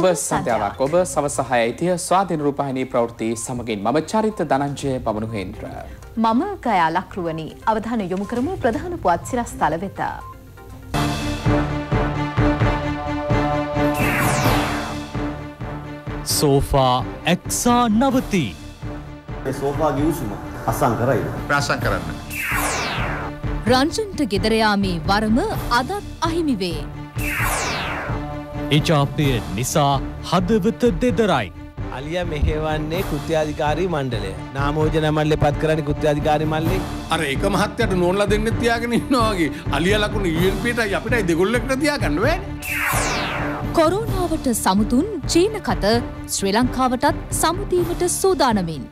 ඔබ සන්ධ්‍යාවක් ඔබ සවස හයයිතිය ස්වාධීන රූපහිනී ප්‍රවෘත්ති සමගින් මම චරිත දනංජය පමණුහේන්ද්‍ර. මම ගයා ලක්රුවනි අවධාන යොමු කරමු ප්‍රධාන පුවත් සිරස් තල වෙත. සෝෆා ඇක්සා නවති. සෝෆා ගිවිසුම අසං කරයි. ප්‍රාසං කරන්න. රංජන්ට ගෙදරයාමේ වරම අදත් අහිමිවේ. එජාපය නිසා හදවත දෙදරයි. අලිය මෙහෙවන්නේ කෘත්‍යාධිකාරී මණ්ඩලය නාමෝජන මල්ලෙ පත් කරන්න කෘත්‍යාධිකාරි මල්ලි අර එක මහත්තයට නොල්ල දෙන්න තියාගෙන ඉන්නවාගේ අලිය ලකුණු ඊල්පියටයි e අපිටයි දෙගොල්ලෙක්ට තියාගන්න වෙන්නේ. කොරෝනාවට සමුතුන් චීන කත ශ්‍රී ලංකාවටත් සමුදීමට සූදානමින්.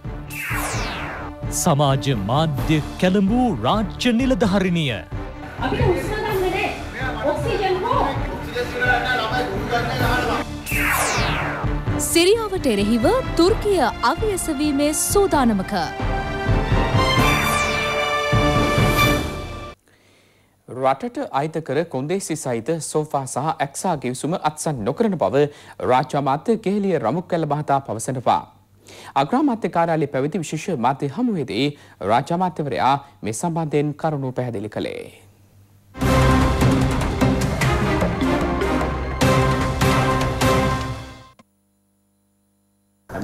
සමාජ මාධ්‍ය කැළඹූ රාජ්‍ය නිලධහරිණිය. අපිට උත්සාහ සිරියාවට එරෙහිව තුර්කිය අවියසවීමේ සූදානමක. රටට අයිතකර කොන්දේසි සහිත සෝෆා සහ ඇක්සා ගිවිසුම අත්සන් නොකරන බව රාජ්‍යමාත්‍ය කෙහෙලිය රමුක් කැල බහතා පවසනවා. අග්‍රාමාත්‍ය කාර්යාලයේ පැවති විශේෂ මාධ්‍ය හමුවේදී රාජ්‍යමාත්‍යවරයා මේ සම්බන්ධයෙන් කරුණු පැහැදිලි කළේ.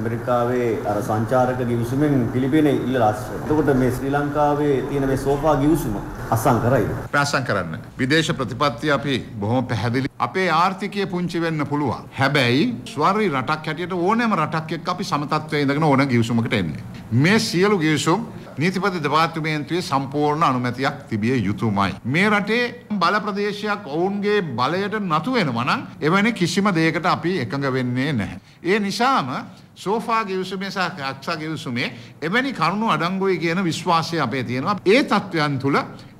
ඇමරිකාවේ අර සංචාරක ගිවිසුමෙන් පිලිපින ඉල්ල රාශ්‍රය. එතකොට මේ ශ්‍රී ලංකාවේ තියෙන මේ සෝෆා ගිවිසුම අසං කරයිද? ප්‍රසං කරන්න. විදේශ ප්‍රතිපත්තිය අපි බොහොම පැහැදිලි. අපේ ආර්ථිකය පුංචි වෙන්න පුළුවන්. හැබැයි ස්වරි රටක් හැටියට ඕනෑම රටක් එක්ක අපි සමතත්වයේ ඉඳගෙන ඕන ගිවිසුමකට එන්නේ. මේ සියලු ගිවිසුම් නීතිපති දෙපාර්තමේන්තුවේ සම්පූර්ණ අනුමැතියක් තිබිය යුතුමයි. මේ රටේ බල ප්‍රදේශයක් ඔවුන්ගේ බලයට නතු වෙනවා නම් එවැනි කිසිම දෙයකට අපි එකඟ වෙන්නේ නැහැ. ඒ නිසාම සෝෆා ගිවිසුමේ සහ අක්ෂා ගිවිසුමේ එවැනි කරුණු අඩංගුයි කියන විශ්වාසය අපේ තියෙනවා. ඒ තත්වයන් තුළ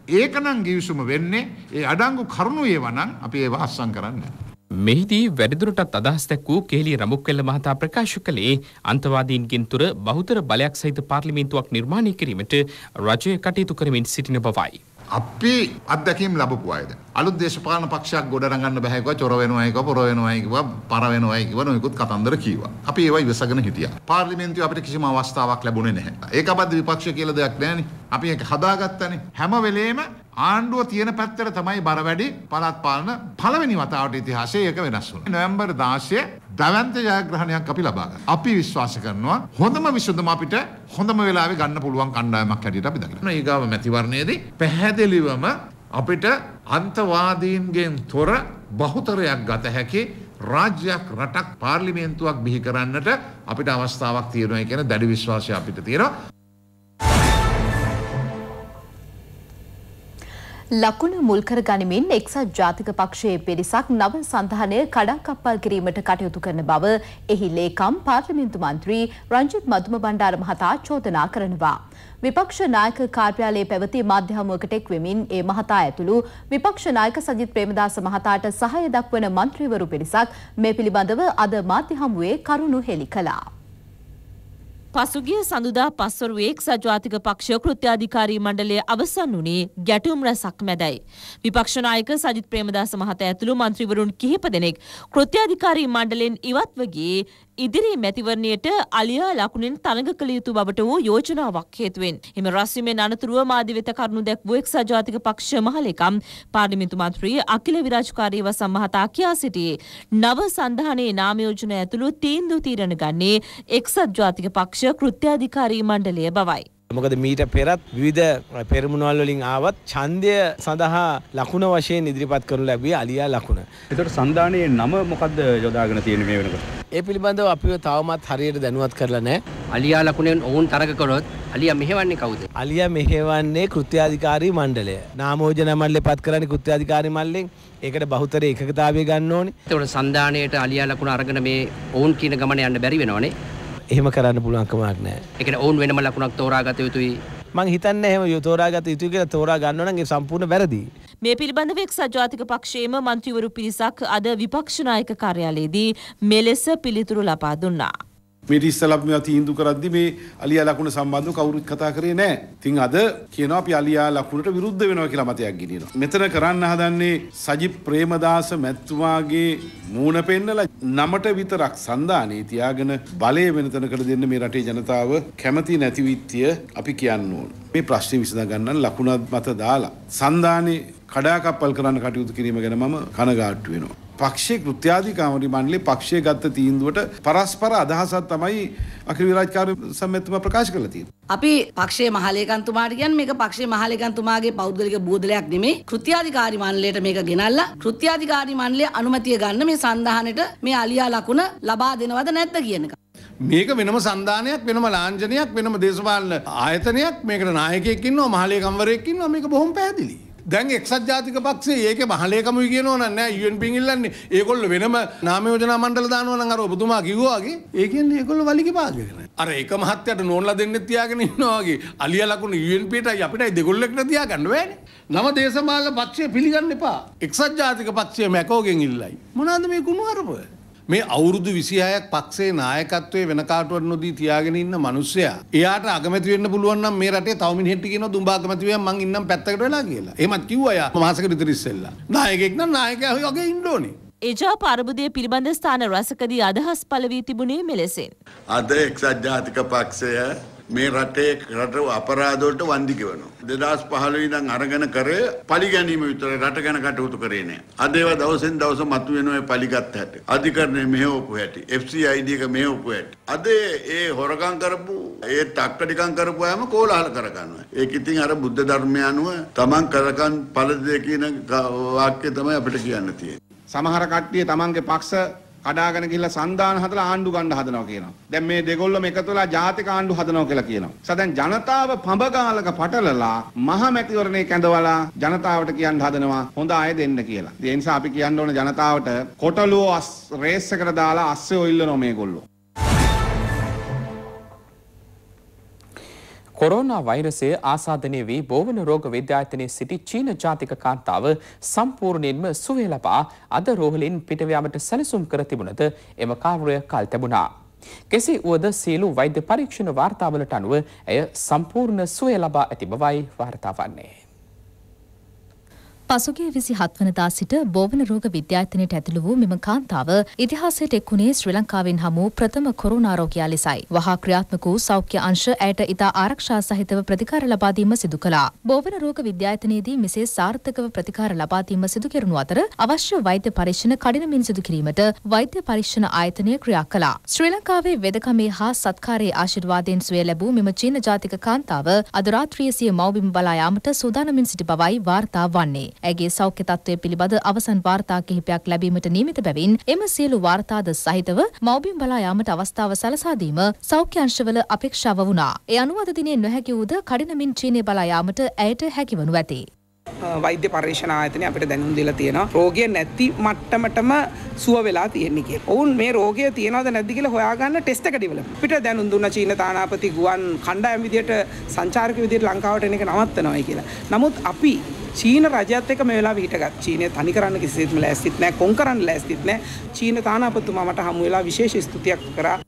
ඒකනම් ගිවිසුම වෙන්නේ ඒ අඩංගු කරුණු ඒවා නම් අපි ඒව අත්සන් කරන්නේ නැහැ. මෙහිදී වැඩිදුරටත් අදහස් දැක් වූ කේලී රමුක්වෙල්ල මහතා ප්‍රකාශ කළේ අන්තවාදීන්ගෙන් තුර බහුතර බලයක් සහිත පාර්ලිමේන්තුවක් නිර්මාණය කිරීමට රජය කටයුතු කරමින් සිටින බවයි. අපි අත්දැකීම් ලබපු අයද. අලුත් දේශපාලන පක්ෂයක් ගොඩරගන්න බැහැකව චොර වෙනවයිකව පොර වෙනවයිකව පර වෙනවයිකව නොයෙකුත් කතන්දර කීවා. අපි ඒවා ඉවසගෙන හිටියා. පාර්ලිමේන්තුවේ අපිට කිසිම අවස්ථාවක් ලැබුණේ නැහැ. ඒක අපද්ද විපක්ෂය කියලා දෙයක් නැහැනේ. අපි ඒක හදාගත්තනේ. හැම වෙලේම ආණ්ඩුව තියෙන පැත්තට තමයි බර වැඩි පළාත් පාලන පළවෙනි වතාවට ඉතිහාසයේ ඒක වෙනස් වුණා. නොවැම්බර් 16 දවන්ත ජයග්‍රහණයක් අපි ලබා ගන්නවා. අපි විශ්වාස කරනවා හොඳම විසඳුම අපිට හොඳම වෙලාවේ ගන්න පුළුවන් කණ්ඩායමක් හැටියට අපි දකිනවා. ඊගාව මැතිවරණයේදී පැහැදිලිවම අපිට අන්තවාදීන්ගෙන් තොර බහුතරයක් ගත හැකි රාජ්‍යයක් රටක් පාර්ලිමේන්තුවක් බිහි කරන්නට අපිට අවස්ථාවක් තියෙනවා කියන දැඩි විශ්වාසය අපිට තියෙනවා. ලකුණ මුල්කර ගනිමින් එක්සත් ජාතික පක්ෂයේ පිරිසක් නව සඳහනය කඩාකප්පල් කිරීමට කටයුතු කරන බව එහි ලේකම් පාර්ලිමේන්තු මන්ත්‍රී රංජිත් මදුම බණ්ඩාර මහතා චෝදනා කරනවා. විපක්ෂ නායක කාර්යාලයේ පැවති මාධ්‍ය හමුවකට එක්වෙමින් ඒ මහතා ඇතුළු විපක්ෂ නායක සජිත් ප්‍රේමදාස මහතාට සහාය දක්වන මන්ත්‍රීවරු පිරිසක් මේ පිළිබඳව අද මාධ්‍ය හමුවේ කරුණු හෙළි කළා. පසුගිය සඳුදා පස්වරුවේ එක්සත් ජාතික පක්ෂ කෘත්‍යාධිකාරී මණ්ඩලය අවසන් වුණේ ගැටුම් රැසක් මැදයි. විපක්ෂ නායක සජිත් ප්‍රේමදාස මහතා ඇතුළු മന്ത്രിවරුන් කිහිප දෙනෙක් කෘත්‍යාධිකාරී මණ්ඩලෙන් ඉවත්ව ගියේ ඉදිරි මැතිවරණයට අලියා ලකුණෙන් තරඟ කළ යුතු බවට වූ යෝජනාවක් හේතුවෙන් එම රස්වීමෙන් අනතුරුව මාධ්‍ය වෙත කරුණු දැක්වූ එක්සා ජාතික පක්ෂ මහලෙකම් පාර්ලිමේන්තු මන්ත්‍රී අකිල විරාජකාරීව සම්මහතා කියා සිටියේ නව සඳහනේ නාමයෝජන ඇතුළු තීන්දුව තීරණ ගන්නේ එක්සත් ජාතික පක්ෂ කෘත්‍යාධිකාරී මණ්ඩලය බවයි. මොකද මීට පෙරත් විවිධ පෙරමුණවල් වලින් ආවත් ඡන්දය සඳහා ලකුණ වශයෙන් ඉදිරිපත් කරනු ලැබිය අලියා ලකුණ. ඒතකොට සන්දානයේ නම මොකද්ද යොදාගෙන තියෙන්නේ මේ වෙනකොට? ඒ පිළිබඳව අපිව තවමත් හරියට දැනුවත් කරලා නැහැ. අලියා ලකුණෙන් ඔවුන් තරග කළොත් අලියා මෙහෙවන්නේ කවුද? අලියා මෙහෙවන්නේ කෘත්‍යාධිකාරී මණ්ඩලය. නාමෝජන මණ්ඩලය පත් කරන්නේ කෘත්‍යාධිකාරී මණ්ඩලෙන්. ඒකට බහුතරය එකගතාවය ගන්න ඕනේ. ඒතකොට සන්දානයේට අලියා ලකුණ අරගෙන මේ ඔවුන් කියන ගමන යන්න බැරි වෙනවනේ. එහෙම කරන්න පුළුවන්කමක් නෑ එකට ඔවුන් වෙනම ලකුණක් තෝරාගත යුතුයි මං හිතන්න එහෙම යුතෝරාගත යුතු කියලා තෝරා ගන්නවනගේ සම්පූර්ණ වැරදි. මේ පිළිබඳව එක්සත් ජාතික පක්ෂයේම මන්ත්‍රීවරු පිරිසක් අද විපක්ෂ නායක කාර්යාලයේදී මෙලෙස පිළිතුරු ලබා දුන්නා. මේට ඉස්සලක් මෙවා තීන්දු කරද්දි මේ අලියා ලකුණ සම්බන්ධව කවුරුත් කතා කරේ නැහැ. ඉතින් අද කියනවා අපි අලියා ලකුණට විරුද්ධ වෙනවා කියලා මතයක් ගෙනියනවා. මෙතන කරන්න හදන්නේ සජිත් ප්‍රේමදාස මැතිතුමාගේ මූණ පෙන්නලා නමට විතරක් සන්දානේ තියාගෙන බලය වෙන තැනකට දෙන්න මේ රටේ ජනතාව කැමති නැති විත්‍ය අපි කියන්න ඕන. මේ ප්‍රශ්නේ විසඳ ගන්න ලකුණත් මත දාලා සන්දානේ කඩාකප්පල් කරන්න කටයුතු කිරීම ගැන මම කනගාටු වෙනවා. පක්ෂේ කෘත්‍යාධිකාමරි මණ්ඩලේ පක්ෂය ගත්ත තීන්දුවට පරස්පර අදහසක් තමයි අකිල විරාජ්කාරු සම්මෙත්තුමා ප්‍රකාශ කළා තියෙන්නේ. අපි පක්ෂයේ මහලේකන්තුමාට කියන්නේ මේක පක්ෂයේ මහලේකන්තුමාගේ පෞද්ගලික බෝධලයක් නෙමෙයි කෘත්‍යාධිකාරි මණ්ඩලයට මේක ගෙනල්ලා කෘත්‍යාධිකාරි මණ්ඩලය අනුමැතිය ගන්න මේ සන්දාහනට මේ අලියා ලකුණ ලබා දෙනවද නැද්ද කියන එක. මේක වෙනම සන්ධානයක් වෙනම ලාංජනයක් වෙනම දේශපාලන ආයතනයක් මේකට නායකයෙක් ඉන්නවා මහලේ කම්වරයෙක් ඉන්නවා මේක බොහොම පැහැදිලි. දැන් එක්සත් ජාතික පක්ෂේ ඒක මහලේකමයි කියනවා නම් නෑ UN පින් ඉල්ලන්නේ. ඒගොල්ලෝ වෙනම නාම යෝජනා මණ්ඩල දානවා නම් අර ඔබතුමා කිව්වා වගේ ඒ කියන්නේ ඒගොල්ලෝ වලිගේ භාගයකට. අර එක මහත්තයට නෝන්ලා දෙන්න තියාගෙන ඉන්නවා වගේ අලිය ලකුණු UN පිටයි අපිටයි දෙගොල්ලෙක්ට තියාගන්න බෑනේ. නව දේශපාලන පක්ෂය පිළිගන්න එපා. එක්සත් ජාතික පක්ෂය මැකෝගෙන් ඉල්ලයි. මොනවාද මේ කුණු අරපය? මේ අවුරුදු විසිහයක් පක්ෂේ නායකත්වය වෙනකාටුවට නොදී තියාගෙන ඉන්න මනුස්සයා එයාට අගමැති වෙන්න පුළුවන් නම් මේ රටේ තවමින් හෙට්ටි කියන දුඹා අගමැතිවරයා මං ඉන්නම් පැත්තකට වෙලා කියලා. එහෙමත් කිව්වා එයා මාසෙකට විතර ඉස්සෙල්ලා. නායකයෙක් නම් නායකයා වගේ ඉන්න ඕනේ. එජා පරබුදය පිළිබඳ ස්ථාන රසකදී අදහස් පළ වී තිබුණේ මෙලෙසින්. අද එක්සත් ජාතික පක්ෂය මේ රටේ රට අපරාධවලට වන්දි ගෙවනවා. 2015 ඉඳන් අරගෙන කරේ පලි ගැනීම විතරයි රට ගැන කටයුතු කරේ නෑ. අද ඒවා දවසෙන් දවස මතුවෙන ඔය පලිගත් හැටි. අධිකරණය මෙහෙවපු හැටි. FCID එක මෙහෙවපු හැටි. අද ඒ හොරකම් කරපු ඒ ටක්කඩිකම් කරපු අයම කෝලාහල කරගන්නවා. ඒක ඉතින් අර බුද්ධ ධර්මය අනුව තමන් කරකන් පළදේ කියන වාක්‍ය තමයි අපිට කියන්න තියෙන්නේ. සමහර කට්ටිය තමන්ගේ පක්ෂ කඩාගෙන ගිහිල්ලා සන්දාන හදලා ආණ්ඩු ගන්න හදනවා කියනවා. දැන් මේ දෙගොල්ලම එකතු වෙලා ජාතික ආණ්ඩු හදනවා කියලා කියනවා. සදැන් ජනතාව පඹගාලක පටලලා මහ මැතිවරණේ කැඳවලා ජනතාවට කියන්න හදනවා හොඳ අය දෙන්න කියලා. ඒ නිසා අපි කියන්න ඕන ජනතාවට කොටලුව රේස් එකට දාලා අස්සෙ ඔල්ලනවා මේගොල්ලෝ. කොරෝනා වෛරසය ආසාධනය වී බෝවන රෝග විද්‍යායතනයේ සිටි චීන ජාතික කාන්තාව සම්පූර්ණයෙන්ම සුවය ලබා අද රෝහලින් පිටවයාමට සැලසුම් කර තිබුණද එම කාර්ය කල් තැබුණා. කෙසේ වුවද සියලු වෛද්‍ය පරීක්ෂණ වාර්තාවලට අනුව ඇය සම්පූර්ණ සුවය ලබා ඇති බවයි වාර්තා වන්නේ. පසුගිය 27 වනදා සිට බෝවන රෝග විද්‍යායතනයට ඇතුළු වූ මෙම කාන්තාව ඉතිහාසයට එක්ුණේ ශ්‍රී ලංකාවෙන් හමු ප්‍රථම කොරෝනා රෝගියා ලෙසයි. වහා ක්‍රියාත්මක වූ සෞඛ්‍ය අංශ ඇයට ඉතා ආරක්ෂා සහිතව ප්‍රතිකාර ලබා දීම සිදු කළා. බෝවන රෝග විද්‍යායතනයේදී මෙසේ සාර්ථකව ප්‍රතිකාර ලබා දීම සිදු කෙරුණු අතර අවශ්‍ය වෛද්‍ය පරීක්ෂණ කඩිනමින් සිදු කිරීමට වෛද්‍ය පරීක්ෂණ ආයතනය ක්‍රියා කළා. ශ්‍රී ලංකාවේ වෙදකමේ හා සත්කාරයේ ආශිර්වාදයෙන් සුවය ලැබූ මෙම චීන ජාතික කාන්තාව අද රාත්‍රියේ සිය මව්බිම බලා යාමට සූදානමින් සිටි බවයි වාර්තා වන්නේ. ඇගේ සෞඛ්‍ය තත්ත්වය පිළිබඳ අවසන් වාර්තා කිහිපයක් ලැබීමට නියමිත බැවින් එම සියලු වාර්තාද සහිතව මව්බිම් බලා යාමට අවස්ථාව සලසා දීම සෞඛ්‍ය අංශවල අපේක්ෂාව වුණා. ඒ අනුව අද දිනේ නොහැකි වූද කඩිනමින් චීනය බලා යාමට ඇයට හැකිවනු ඇති. වෛද්‍ය පර්ේෂණ ආයතනය අපිට දැනුම් දීලා තියෙනවා. රෝගිය නැති මට්ටමටම සුව වෙලා තියෙන්නේ කියලා. ඔවුන් මේ රෝගය තියෙනවද නැද්ද කියලා හොයාගන්න ටෙස්ට් එක ඩෙවලොප්. අපිට දැනුම් දුන්න චීන තානාපති ගුවන් කණ්ඩායම් විදියට සංචාරක විදියට ලංකාවට එන එක නවත්තනවායි කියලා. නමුත් අපි චීන රජයත් එක මේ වෙලාව හිටගත් චීනය තනි කරන්න කිසිත්ම ලෑස්තිත් නෑ කොන් කරන්න ලෑස්තිත් නෑ චීන තානාපතුමා මට හමු වෙලා විශේෂ ස්තුතියක් කරා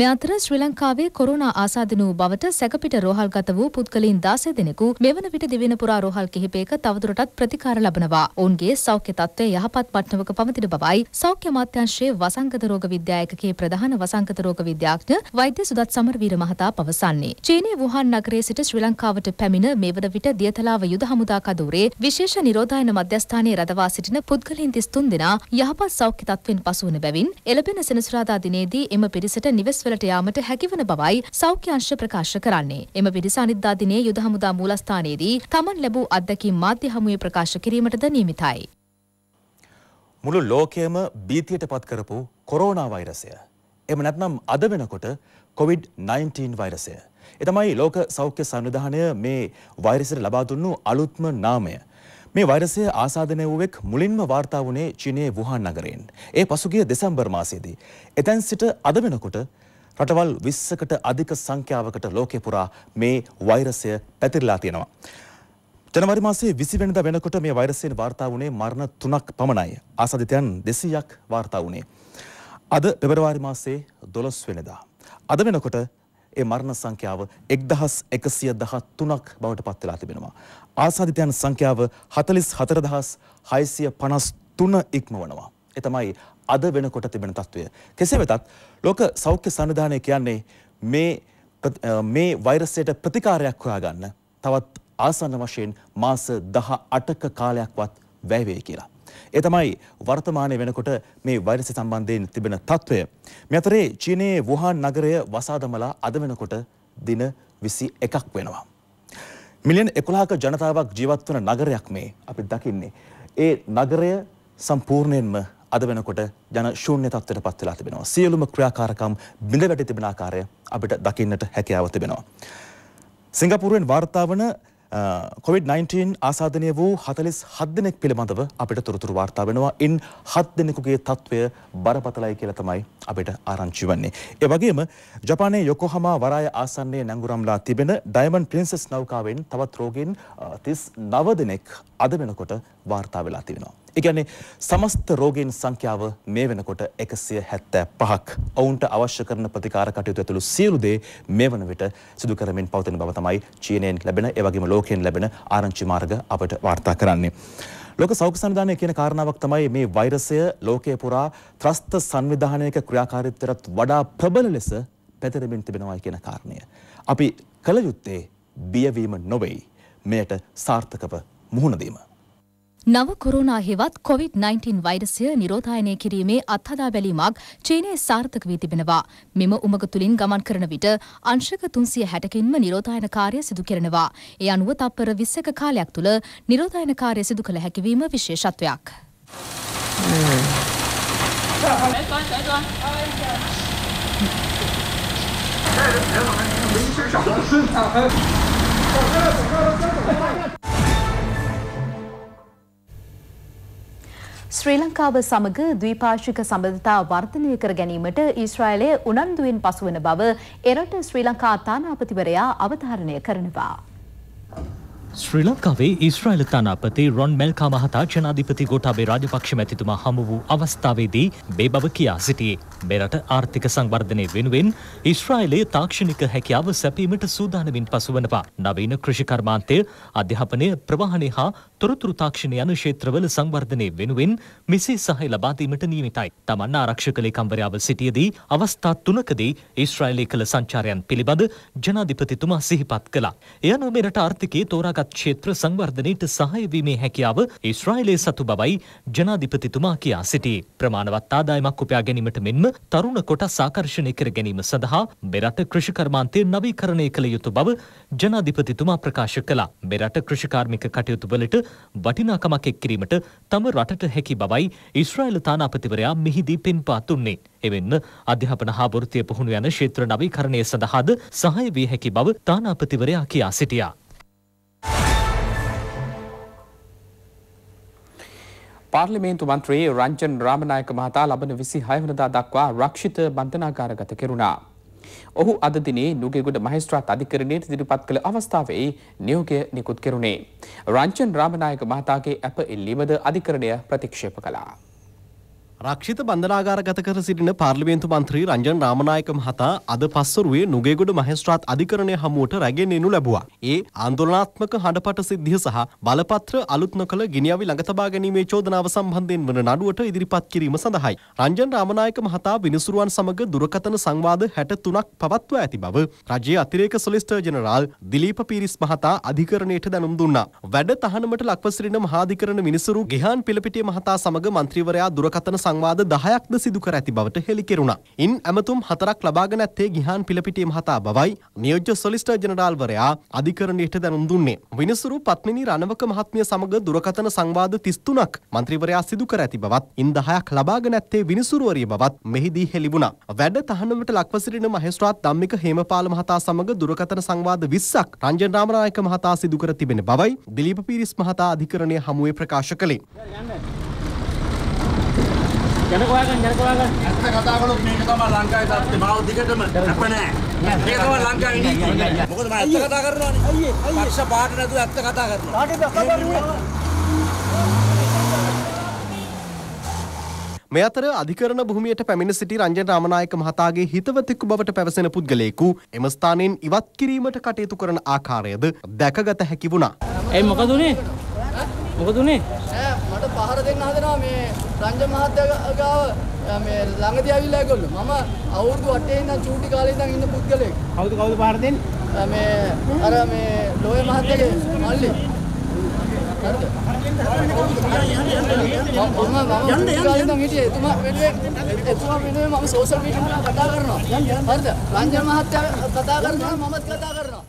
මේ අතර ශ්‍රී ලංකාවේ කොරෝනා ආසාදින වූ බවට සැකපිට රෝහල්ගත වූ පුද්ගලයන් 16 දෙනෙකු මෙවන විට දිවින පුරා රෝහල් කිහිපයක තවදුරටත් ප්‍රතිකාර ලබනවා. ඔවුන්ගේ සෞඛ්‍ය තත්ත්වය යහපත් පට්ටමක පවතින බවයි සෞඛ්‍ය අමාත්‍යාංශයේ වසංගත රෝග විද්‍යා ඒකකයේ ප්‍රධාන වසංගත රෝග විද්‍යාඥ වෛද්‍ය සුදත් සමරවීර මහතා පවසන්නේ. චීනයේ වුහාන් නගරයේ සිට ශ්‍රී ලංකාවට පැමිණ මෙවන විට දියතලාව යුද හමුදා කඳවුරේ විශේෂ නිරෝධායන මධ්‍යස්ථානයේ රඳවා සිටින පුද්ගලයන් 33 දෙනා යහපත් සෞඛ්‍ය තත්ත්වෙන් පසු වන බැවින් එළබෙන සෙනසුරාදා දිනේදී එම පිරිසට නිවෙස් කොටස්වලට යාමට හැකිවන බවයි සෞඛ්‍ය අංශ ප්‍රකාශ කරන්නේ. එම පිරිස අනිද්දා දිනේ යුද හමුදා මූලස්ථානයේදී තමන් ලැබූ අත්දැකීම් මාධ්‍ය හමුවේ ප්‍රකාශ කිරීමටද නියමිතයි. මුළු ලෝකයම බීතියට පත් කරපු කොරෝනා වෛරසය. එම නැත්නම් අද වෙනකොට කොවිඩ්-19 වෛරසය. එතමයි ලෝක සෞඛ්‍ය සංවිධානය මේ වෛරසයට ලබා දුන්නු අලුත්ම නාමය. මේ වෛරසය ආසාධනය වූවෙක් මුලින්ම වාර්තා වුණේ චීනයේ වුහාන් නගරයෙන්. ඒ පසුගිය දෙසැම්බර් මාසයේදී. එතැන් සිට අද වෙනකොට රටවල් 20කට අධික සංඛ්‍යාවකට ලෝකෙ පුරා මේ වෛරසය පැතිරලා තියෙනවා. ජනවරි මාසේ 20 වෙනිදා වෙනකොට මේ වෛරසයෙන් වාර්තා වුණේ මරණ 3ක් පමණයි. ආසදිතයන් 200ක් වාර්තා වුණේ. අද පෙබරවාරි මාසේ 12 වෙනිදා. අද වෙනකොට ඒ මරණ සංඛ්‍යාව 1113ක් බවට පත් වෙලා තිබෙනවා. ආසාදිතයන් සංඛ්‍යාව 44653 ඉක්මවනවා. ඒ තමයි අද වෙනකොට තිබෙන තත්වය. කෙසේ වෙතත් ලෝක සෞඛ්‍ය සනිධානය කියන්නේ මේ මේ වෛරසයට ප්‍රතිකාරයක් හොයාගන්න තවත් ආසන්න වශයෙන් මාස දහ අටක කාලයක්වත් වැයවේ කියලා. ඒ තමයි වර්තමානය වෙනකොට මේ වෛරස සම්බන්ධයෙන් තිබෙන තත්ත්වය. මෙතරේ චීනයේ වුහාන් නගරය වසාදමලා අද වෙනකොට දින විසි එකක් වෙනවා. මිලියන් එකොලාක ජනතාවක් ජීවත් වන නගරයක් මේ අපි දකින්නේ. ඒ නගරය සම්පූර්ණයෙන්ම අද වෙනකොට ජන ශූන්‍ය තත්ත්වයට පත් වෙලා තිබෙනවා. සියලුම ක්‍රියාකාරකම් බිඳ වැටි තිබෙන ආකාරය අපිට දකින්නට හැකියාව තිබෙනවා. සිංගප්පූරුවෙන් වාර්තා වන කොවිD-19 ආසාධනය වූ 47 දෙනෙක් පිළිබඳව අපිට තොරතුරු වාර්තා වෙනවා. ඉන් 7 දෙනෙකුගේ තත්ත්වය බරපතලයි කියලා තමයි අපිට ආරංචි වන්නේ. ඒ වගේම ජපානයේ යොකෝහාමා වරාය ආසන්නයේ නැංගුරම්ලා තිබෙන ඩයමන්ඩ් ප්‍රින්සස් නෞකාවෙන් තවත් රෝගීන් 39 දෙනෙක් අද වෙනකොට වාර්තා වෙලා තිබෙනවා. ඒගැන්නේ සමස්ත රෝගීන් සංඛ්‍යාව මේ වෙනකොට එකසිය හැත්තෑ පහක් ඔවුන්ට අවශ්‍ය කරන ප්‍රතිකාර කටයුතු ඇතුළු සියලුදේ මේ වන විට සිදු කරමින් පවතින බව තමයි චීනයෙන් ලැබෙන එවගේම ලෝකයෙන් ලැබෙන ආරංචි මාර්ග අපට වාර්තා කරන්නේ. ලෝක සෞඛ්‍ය සංවිධානය කියන කාරණාවක් තමයි මේ වෛරසය ලෝකය පුරා ත්‍රස්ත සංවිධානයක ක්‍රියාකාරීත්වයටත් වඩා ප්‍රබල ලෙස පැතිරෙමින් තිබෙනවා කියන කාරණය. අපි කළ යුත්තේ බියවීම නොවෙයි. මෙයට සාර්ථකව මුහුණ දීම. නව කොරුණා හෙවත් COVID-19 වෛරසය නිරෝධායනය කිරීමේ අත්හදා බැලීමක් චීනයේ සාර්ථක වී තිබෙනවා. මෙම උමග තුලින් ගමන් කරන විට අංශක 360කින්ම නිරෝධායන කාර්ය සිදු කරනවා. ඒ අනුව තත්පර 20ක කාලයක් තුල නිරෝධායන කාර්ය සිදු කළ හැකිවීම විශේෂත්වයක්. Hey, ශ්‍රී ලංකාව සමග ද්විපාර්ශික සබඳතා වර්ධනය කර ගැනීමට ඊශ්‍රායලය උනන්දුවෙන් පසුවන බව එරට ශ්‍රී ලංකා තානාපතිවරයා අවධාරණය කරනවා. ශ්‍රී ලංකාවේ ඊශ්‍රායිල තානාපති රොන් මෙල්කා මහතා ජනාධිපති ගෝඨාභය රාජපක්ෂ මැතිතුමා හමු වූ අවස්ථාවේදී මේ බව කියා සිටියේ. මෙරට ආර්ථික සංවර්ධනය වෙනුවෙන් ඊශ්‍රායිලයේ තාක්ෂණික හැකියාව සැපීමට සූදානමින් පසුවනවා. නවීන කෘෂිකර්මාන්තය, අධ්‍යාපනය, ප්‍රවාහනය හා තොරතුරු තාක්ෂණ යන ක්ෂේත්‍රවල සංවර්ධනය වෙනුවෙන් මෙසේ සහය ලබා දීමට නියමිතයි. තමන් ආරක්ෂක ලේකම්වරයාව සිටියේදී අවස්ථා තුනකදී ඊශ්‍රායිලයේ කළ සංචාරයන් පිළිබඳ ජනාධිපතිතුමා සිහිපත් කළා. එයනුව මෙරට ආර්ථිකයේ තෝරාගත් සාකච්ඡා ක්ෂේත්‍ර සංවර්ධනයට සහාය වීමේ හැකියාව ඊශ්‍රායලයේ සතු බවයි ජනාධිපතිතුමා කියා සිටී. ප්‍රමාණවත් ආදායමක් උපයා ගැනීමට මෙන්ම තරුණ කොටස් ආකර්ෂණය කර ගැනීම සඳහා මෙරට කෘෂිකර්මාන්තය නවීකරණය කළ යුතු බව ජනාධිපතිතුමා ප්‍රකාශ කළා. මෙරට කෘෂිකාර්මික කටයුතු වලට වටිනාකමක් එක් කිරීමට තම රටට හැකි බවයි ඊශ්‍රායල තානාපතිවරයා මෙහිදී පෙන්පා දුන්නේ. එවෙන්න අධ්‍යාපන හා වෘත්තිය පුහුණු යන ක්ෂේත්‍ර නවීකරණය සඳහාද සහාය විය හැකි බව තානාපතිවරයා කියා සිටියා. පාර්ලිමේන්තු මන්ත්‍රී රංජන් රාමනායක මහතා ලබන 26 වෙනිදා දක්වා රක්ෂිත බන්ධනාගාරගත කෙරුණා. ඔහු අද දිනේ නුගේගොඩ මහේස්ත්‍රාත් අධිකරණයට ඉදිරිපත් කළ අවස්ථාවේ නියෝගය නිකුත් කෙරුණේ. රංජන් රාමනායක මහතාගේ අප එල්ලීමද අධිකරණය ප්‍රතික්ෂේප කළා. රක්ෂිත බන්ධනාගාරගත කර සිටින පාර්ලිමේන්තු මන්ත්‍රී රංජන් රාමනායක මහතා අද පස්සරුවේ නුගේගොඩ මහේස්ත්‍රාත් අධිකරණය හමුවට රැගෙන එනු ලැබුවා. ඒ ආන්දෝලනාත්මක හඬපට සිද්ධිය සහ බලපත්‍ර අලුත් නොකළ ගිනියවි ළඟ තබා ගැනීමේ චෝදනාව සම්බන්ධයෙන් වන නඩුවට ඉදිරිපත් කිරීම සඳහායි. රංජන් රාමනායක මහතා විනිසුරුවන් සමග දුරකථන සංවාද 63ක් පවත්වා ඇති බව රජයේ අතිරේක සොලිස්ටර් ජෙනරාල් දිලීප පීරිස් මහතා අධිකරණයට දැනුම් දුන්නා. වැඩ තහනමට ලක්ව සිටින මහාධිකරණ විනිසුරු ගෙහාන් පිලපිටිය මහතා සමග මන්ත්‍රීවරයා දුරකථන සංවාද 10ක්ද සිදු කර ඇති බවට හෙළි කෙරුණා. ඉන් ඇමතුම් හතරක් ලබාගෙන ඇත්තේ ගිහාන් පිලපිටිය මහතා බවයි නියෝජ්‍ය සොලිස්ටර් ජෙනරාල්වරයා අධිකරණයට දැනුම් දුන්නේ. විනිසුරු පත්මිනී රණවක මහත්මිය සමග දුරකථන සංවාද 33ක් മന്ത്രിවරයා සිදු කර ඇති බවත් ඉන් 10ක් ලබාගෙන ඇත්තේ විනිසුරුවරිය බවත් මෙහිදී හෙළි වුණා. වැඩ තහනමට ලක්ව සිටින මහේස්ත්‍රාත් ධම්මික හේමපාල මහතා සමග දුරකථන සංවාද 20ක් රංජන් රාමනායක මහතා සිදු කර තිබෙන බවයි දිලීප පීරිස් මහතා අධිකරණය හමුවේ ප්‍රකාශ කළේ. ජනක හොයාගන්න ජනක හොයාගන්න ඇත්ත කතා කළොත් මේක තමයි ලංකාවේ තත්ත්වය මාව දිගටම අප නෑ මේක තමයි ලංකාවේ නීතිය මොකද මම ඇත්ත කතා කරනවානේ අයියේ අයියේ පක්ෂ පාට නැතුව ඇත්ත කතා කරනවා පාට කතා කරුවේ මේ අතර අධිකරණ භූමියට පැමිණ සිටි රංජන රාමනායක මහතාගේ හිතවතෙකු බවට පැවසෙන පුද්ගලයෙකු එම ස්ථානයෙන් ඉවත් කිරීමට කටයුතු කරන ආකාරයද දැකගත හැකි වුණා. ඒ මොකද උනේ? මොකද උනේ? නෑ මට පහර දෙන්න හදනවා මේ රංජ මහත්තයා ගාව මේ ළඟදී ආවිල්ලා ඒගොල්ලෝ. මම අවුරුදු 8 ඉඳන් චූටි කාලේ ඉඳන් ඉන්න පුද්ගලෙක්. කවුද කවුද පහර දෙන්නේ? මේ අර මේ ලෝය මහත්තයාගේ මල්ලි. හරිද? යන්න යන්න හිටියේ එතුමා වෙනුවෙන් එතුමා වෙනුවෙන් මම සෝෂල් මීඩියා වල කතා කරනවා. හරිද? රංජන මහත්තයා කතා කරනවා මමත් කතා කරනවා.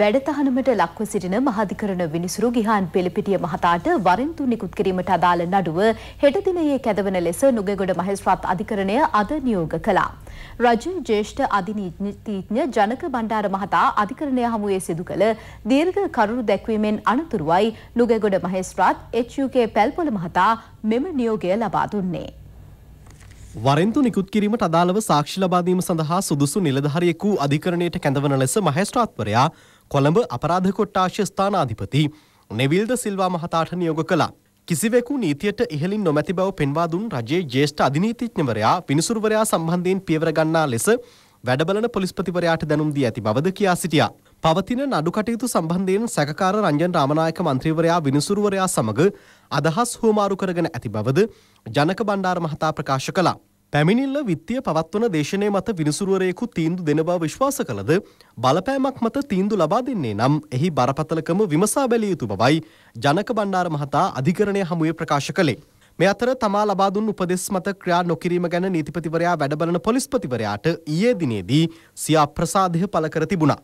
වැඩතහනමට ලක්ව සිටින මහධිකරණ විනිසුරු ගිහාන් පෙළපිටිය මහතාට වරින් තුන් නිකුත් කිරීමට අදාළ නඩුව හෙට දිනයේ කැදවන ලෙස නුගේගොඩ මහේස්ත්‍රාත් අධිකරණය අද නියෝග කළා. රජයේ ජ්‍යෙෂ්ඨ අධිනීතිඥ ජනක බණ්ඩාර මහතා අධිකරණය හමුවේ සිදු කළ දීර්ඝ කරුණු දැක්වීමෙන් අනතුරුවයි නුගේගොඩ මහේස්ත්‍රාත් HUK පැල්පොළ මහතා මෙම නියෝගය ලබා දුන්නේ. වරෙන්තු නිකුත් කිරීමට අදාළව සාක්ෂි ලබාදීම සඳහා සුදුසු නිලධාරියෙකු අධිකරණයට කැඳවන ලෙස මහේස්ත්‍රාත්වරයා කොළඹ අපරාධ කොට්ටාශය ස්ථානාධිපති නෙවිල්ද සිල්වා මහතාට නියෝග කළා. කිසිවෙකු නීතියට ඉහලින් නොමැති බව පෙන්වා දුන් රජයේ ජේෂ්ඨ අධිනීතිඥවරයා විනිසුරුවරයා සම්බන්ධයෙන් පියවර ගන්නා ලෙස වැඩබලන පොලිස්පතිවරයාට දැනුම් දී ඇති බවද කියා සිටියා. පවතින නඩු කටයුතු සම්බන්ධයෙන් සැකකාර රංජන් රාමනායක මන්ත්‍රීවරයා විනිසුරුවරයා සමග අදහස් හෝමාරු කරගෙන ඇති බවද ජනක බණ්ඩාර මහතා ප්‍රකාශ කළා. පැමිණිල්ල විත්තිය පවත්වන දේශනය මත විනිසුරුවරයෙකු තීන්දු දෙන බව විශ්වාස කළද බලපෑමක් මත තීන්දු ලබා දෙන්නේ නම් එහි බරපතලකම විමසා බැලිය යුතු බවයි ජනක බණ්ඩාර මහතා අධිකරණය හමුවේ ප්‍රකාශ කළේ. මේ අතර තමා ලබා දුන් උපදෙස් මත ක්‍රියා නොකිරීම ගැන නීතිපතිවරයා වැඩබලන පොලිස්පතිවරයාට ඊයේ දිනේදී සියා ප්‍රසාදය පළ කර තිබුණා.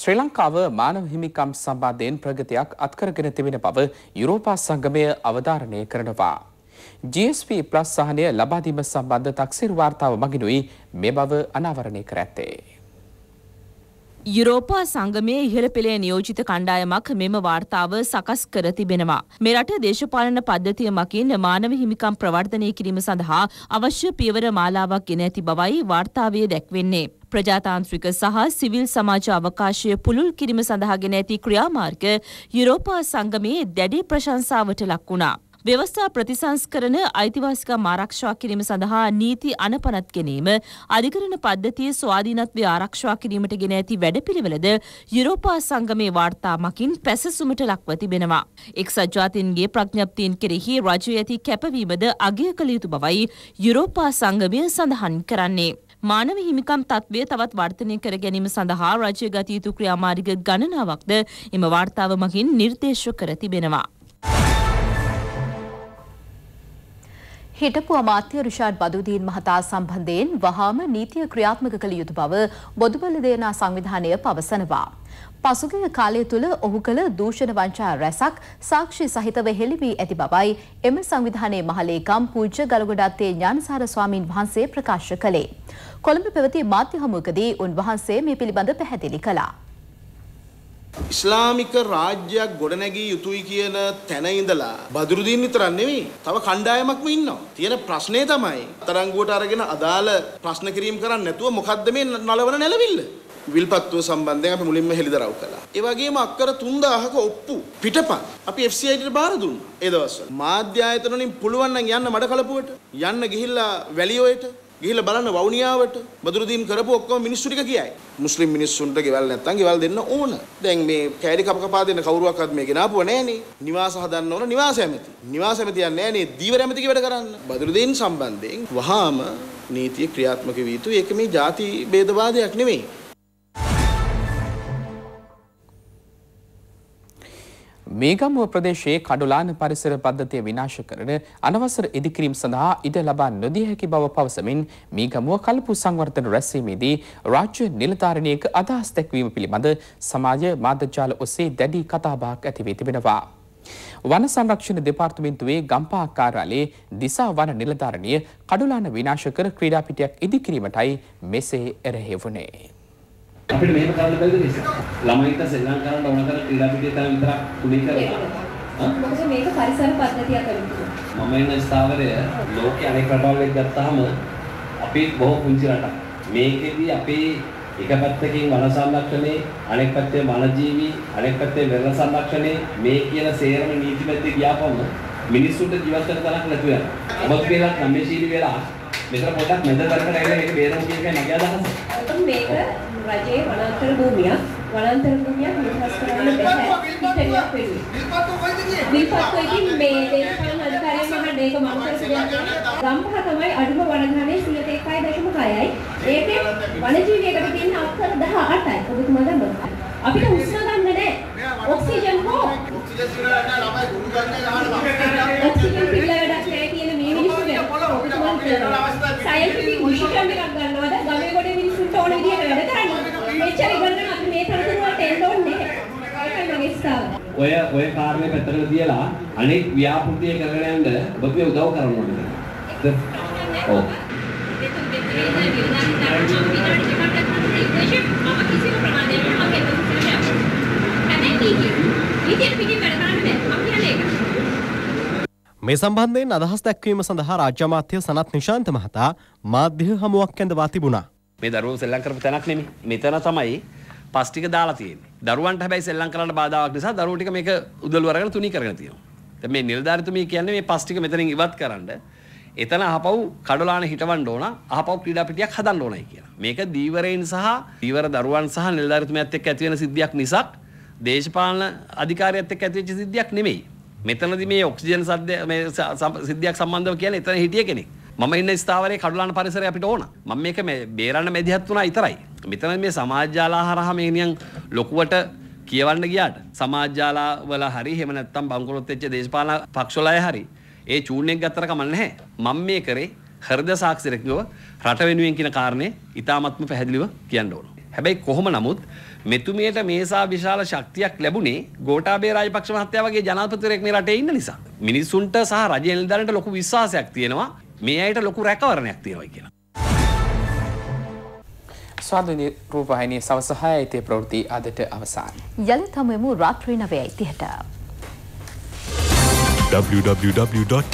ශ්‍රී ලංකාව මානව හිමිකම් සම්බන්ධයෙන් ප්‍රගතියක් අත්කරගෙන තිබෙන බව යුරෝපා සංගමය අවධාරණය කරනවා. GSP ප්ලස් සහනය ලබාදීම සම්බන්ධ තක්සිර වාර්තාව මගිනුයි මේ බව අනාවරණය කර ඇත්තේ. යුරෝපා සංගමයේ ඉහළ පෙළේ නියෝජිත කණ්ඩායමක් මෙම වාර්තාව සකස් කර තිබෙනවා. මෙරට දේශපාලන පද්ධතිය මකින් මානව හිමිකම් ප්‍රවර්ධනය කිරීම සඳහා අවශ්‍ය පියවර මාලාවක් ගෙන ඇති බවයි වාර්තාවේ දැක්වෙන්නේ. ප්‍රජාතාන්ත්‍රික සහ සිවිල් සමාජ අවකාශය පුළුල් කිරීම සඳහාගෙන ඇති ක්‍රියාමාර්ග යුරෝපා සංගමයේ දැඩි ප්‍රශංසාවට ලක් වුණා. ව්‍යවස්ථා ප්‍රතිසංස්කරණ අයිතිවාසිකම් ආරක්ෂා කිරීම සඳහා නීති අනපනත් ගැනීම අධිකරණ පද්ධතියේ ස්වාධීනත්වය ආරක්ෂා කිරීමට ගෙන ඇති වැඩපිළිවෙලද යුරෝපා සංගමේ වාර්තාමකින් පැසසුමට ලක්ව තිබෙනවා. එක්සත් ජාතීන්ගේ ප්‍රඥප්තියන් කෙරෙහි රජයේ ඇති කැපවීමද අගය කළ යුතු බවයි යුරෝපා සංගමය සඳහන් කරන්නේ. මානව හිමිකම් තත්ත්වය තවත් වර්ධනය කර ගැනීම සඳහා රජය ගත යුතු ක්‍රියාමාර්ග ගණනාවක්ද එම වාර්තාව මගින් නිර්දේශ කර තිබෙනවා. හිටපු අමාත්‍ය රිෂාඩ් බදුදීන් මහතා සම්බන්ධයෙන් වහාම නීතිය ක්‍රියාත්මක කළ යුතු බව බොදුබල දේනා සංවිධානය පවසනවා. පසුගිය කාලය තුළ ඔහු කළ දූෂණ වංචා රැසක් සාක්ෂි සහිතව හෙළි වී ඇති බවයි එම සංවිධානයේ මහලේකම් පූජ්‍ය ගලගොඩත්තේ ඥානසාර ස්වාමින් වහන්සේ ප්‍රකාශ කළේ. කොළඹ පැවති මාධ්‍ය හමුවකදී උන්වහන්සේ මේ පිළිබඳ පැහැදිලි කළා. ඉස්ලාමික රාජ්‍යයක් ගොඩනැගී යුතුයි කියන තැන ඉඳලා බදුරුදීන් විතරක් නෙවෙයි තව කණ්ඩායමක්ම ඉන්නවා. තියෙන ප්‍රශ්නේ තමයි තරංගුවට අරගෙන අදාළ ප්‍රශ්න කිරීම කරන්නේ නැතුව මොකද්ද මේ නලවන නැලවිල්ල? විල්පත්තුව සම්බන්ධයෙන් අපි මුලින්ම හෙළිදරව් කළා. ඒ වගේම අක්කර 3000ක ඔප්පු පිටපත් අපි FCIට බාර දුන්නා. ඒ දවස්වල මාධ්‍ය ආයතන වලින් පුළුවන් නම් යන්න මඩකලපුවට යන්න ගිහිල්ලා වැලියෝයට ගිහිල්ලා බලන්න වවුනියාවට බදුරු දීම් කරපු ඔක්කොම මිනිස්සු ටික කියයි. මුස්ලිම් මිනිස්සුන්ට ගෙවල් නැත්තම් ගෙවල් දෙන්න ඕන. දැන් මේ කෑලි කප කපා දෙන්න කවුරුවක්වත් මේ ගෙනාපුව නෑනේ. නිවාස හදන්න ඕන නිවාස ඇමති. නිවාස ඇමතියක් නෑනේ දීවර ඇමතිගේ වැඩ කරන්න. බදුරු දීම් සම්බන්ධයෙන් වහාම නීතිය ක්‍රියාත්මක විය යුතු. ඒක මේ ಜಾති ભેදවාදයක් නෙමෙයි. මේගමුව ප්‍රදේශයේ කඩුලාන පරිසර පද්ධතිය විනාශ කරන අනවසර ඉදිකිරීම් සඳහා ඉඩ ලබා නොදිය හැකි බව පවසමින් මේගමුව කල්පු සංවර්ධන රැස්වීමේදී රාජ්‍ය නිලධාරිණියක අදහස් දැක්වීම පිළිබඳ සමාජ මාධ්‍යජාල ඔස්සේ දැඩි කතාබහක් ඇති වී තිබෙනවා. වන සංරක්ෂණ දෙපාර්තමේන්තුවේ ගම්පා කාර්යාලයේ දිසා වන නිලධාරිණිය කඩුලාන විනාශ කර ක්‍රීඩා පිටියක් ඉදිකිරීමටයි මෙසේ එරෙහි වුණේ. අපිට මෙහෙම කරන්න බැරිද නිසා. ළමයින්ට සෙල්ලම් කරන්න ඕන කරලා ක්‍රීඩා පිටියේ තමයි විතරක් උනේ කරලා. මොකද මේක පරිසර පද්ධතියක් අරගෙන මම ඉන්න ස්ථාවරය ලෝකයේ අනෙක් රටවල් එක්ක ගත්තාම අපේ බොහෝ පුංචි රටක්. මේකෙදී අපේ එක පැත්තකින් වන සංරක්ෂණේ අනෙක් පැත්තේ වනජීවි අනෙක් පැත්තේ වෙරළ සංරක්ෂණේ මේ කියන සේරම නීතිමැති ගියාපම මිනිස්සුන්ට ජීවත් වෙන තරක් නැතුව යනවා. ඔබත් කියලා නම් මේ ශීලී වෙලා මෙතන පොඩ්ඩක් මෙතන කරකට ඇවිල්ලා මේක බේරමු කියන එක නෑ අදහස. මේක රජයේ වනාන්තර භූමියක් වනාන්තර භූමියක් නිදහස් කරන්න බැහැ පිටරියක් වෙන්නේ. විල්පත්තු ඉතින් මේ දේශපාලන අධිකාරිය මම මේක මම කරසුදයක් ගම්පහ තමයි අඩුම වනගහනේ 101.6යි. ඒකේ වනජීවියකට තියෙන අක්කර 18යි. ඔබතුමා දන්නවා. අපිට හුස්ම ගන්න නැහැ. ඔක්සිජන් හෝ ඔක්සිජන් පිරලා ළමයි ගුරු ගන්න ගහන ඔක්සිජන් පිරලා වැඩක් නැහැ කියන මේ මිනිස්සු සයන්ටිෆික් විෂන් එකක් ගන්නවද ගමේ ගොඩේ මිනිස්සුන්ට ඕන විදිහට වැඩ කරන්න මෙච්චර ඉවරනම් අපි මේ තනතුර වලට එන්න ඕනේ. ඔය ඔය කාර්යය පැත්තකට තියලා අනිත් ව්‍යාපෘතිය කරගෙන යන්න ඔබගේ උදව් කරන්න ඕනේ. ඔව්. මේ සම්බන්ධයෙන් අදහස් දැක්වීම සඳහා රාජ්‍ය අමාත්‍ය සනත් නිශාන්ත මහතා මාධ්‍ය හමුවක් ඇඳවා තිබුණා. මේ දරුවෝ සෙල්ලම් කරපු තැනක් නෙමෙයි. මෙතන තමයි පස් ටික දාලා තියෙන්නේ. දරුවන්ට හැබැයි සෙල්ලම් කරන්න බාධාවක් නිසා දරුවෝ ටික මේක උදළු අරගෙන තුනී කරගෙන තියෙනවා. දැන් මේ නිලධාරිතුමිය කියන්නේ මේ පස් ටික මෙතනින් ඉවත් කරන්න එතන අහපව් කඩලාන හිටවන්න ඕන අහපව් ක්‍රීඩා පිටියක් හදන්න ඕනයි කියලා. මේක දීවරයින් සහ දීවර දරුවන් සහ නිලධාරිතුමියත් එක්ක ඇති වෙන සිද්ධියක් මිසක් දේශපාලන අධිකාරියත් එක්ක ඇති වෙච්ච සිද්ධියක් නෙමෙයි. මෙතනදී මේ ඔක්සිජන් සද්ද මේ සිද්ධියක් සම්බන්ධව කියන්නේ එතන හිටිය කෙනෙක්. මම ඉන්න ස්ථාවරයේ කඩුලාන පරිසරය අපිට ඕන. මම මේක මේ බේරන්න මැදිහත් වුණා ඉතරයි. මෙතන මේ සමාජජාලා හරහා මේ නියන් ලොකුවට කියවන්න ගියාට සමාජජාලා වල හරි එහෙම නැත්නම් බංකොලොත් වෙච්ච දේශපාලන පක්ෂවල අය හරි ඒ චූර්ණයක් ගත්තර කමක් නැහැ. මම මේ කරේ හෘද සාක්ෂිරකව රට වෙනුවෙන් කියන කාරණේ ඉතාමත්ම පැහැදිලිව කියන්න ඕන. හැබැයි කොහොම නමුත් මෙතුමියට මේසා විශාල ශක්තියක් ලැබුණේ ගෝටාබේ රාජපක්ෂ මහත්තයා වගේ ජනාධිපතිවරයෙක් මේ රටේ ඉන්න නිසා. මිනිසුන්ට සහ රජ නිලධාරීන්ට ලොකු විශ්වාසයක් තියෙනවා මේ අයට ලොකු රැකවරණයක් තියෙනවයි කියලා. ස්වාධනි රූපහිනී සවසහය ඇතේ ප්‍රවෘති අදට අවසාන. යළි තමමු රාත්‍රී නවය ඉතිහට. www.ipnnews.lk